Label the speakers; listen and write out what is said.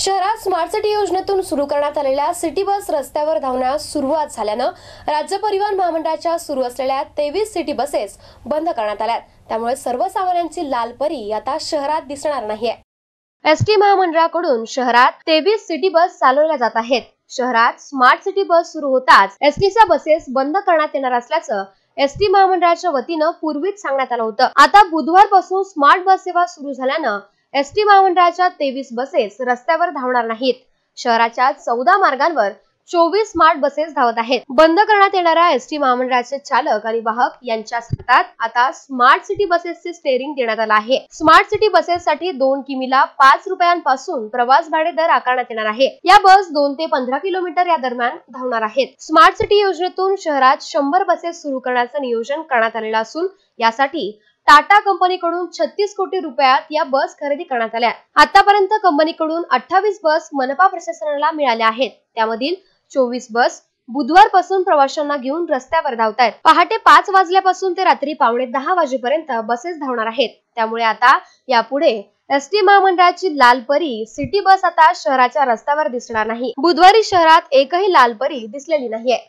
Speaker 1: शहरात smart city योजनेतून सुरू करण्यात आलेल्या सिटी बस रस्त्यावर धावण्यास सुरुवात झाल्यानं राज्य परिवहन महामंडळाच्या सुरू असलेल्या तेवीस सिटी बसेस बंद करण्यात आल्यात त्यामुळे सर्वसामान्यांची लाल परी आता शहरात दिसणार नाहीये एस टी महामंडळाकडून शहरात तेवीस सिटी बस चालवल्या जात आहेत शहरात स्मार्ट सिटी बस सुरू होताच एस टीच्या बसेस बंद करण्यात येणार असल्याचं एस टी महामंडळाच्या वतीनं पूर्वीच सांगण्यात आलं होतं आता बुधवारपासून स्मार्ट बस सेवा सुरू झाल्यानं एसटी महामंडळाच्या तेवीस बसेस रस्त्यावर धावणार नाहीत शहराच्या चौदा मार्गांवर चोवीस स्मार्ट बसेस धावत आहेत बंद करण्यात येणाऱ्या एसटी महामंडळाचे चालक आणि वाहक यांच्या हातात आता स्मार्ट सिटी बसेसचे स्टेअरिंग देण्यात आलं आहे स्मार्ट सिटी बसेससाठी दोन किमीला पाच रुपयांपासून प्रवास भाडे दर आकारण्यात येणार आहे या बस दोन ते पंधरा किलोमीटर या दरम्यान धावणार आहेत स्मार्ट सिटी योजनेतून शहरात शंभर बसेस सुरू करण्याचं नियोजन करण्यात आलेलं असून यासाठी टाटा कंपनीकडून छत्तीस कोटी रुपयात या बस खरेदी करण्यात आल्या आतापर्यंत कंपनीकडून अठ्ठावीस बस मनपा प्रशासनाला मिळाल्या आहेत त्यामधील चोवीस बस बुधवारपासून प्रवाशांना घेऊन रस्त्यावर धावत आहेत पहाटे पाच वाजल्यापासून ते रात्री पावणे दहा वाजेपर्यंत बसेस धावणार आहेत त्यामुळे आता यापुढे एस टी महामंडळाची लाल परी सिटी बस आता शहराच्या रस्त्यावर दिसणार नाही बुधवारी शहरात एकही लाल परी दिसलेली नाहीये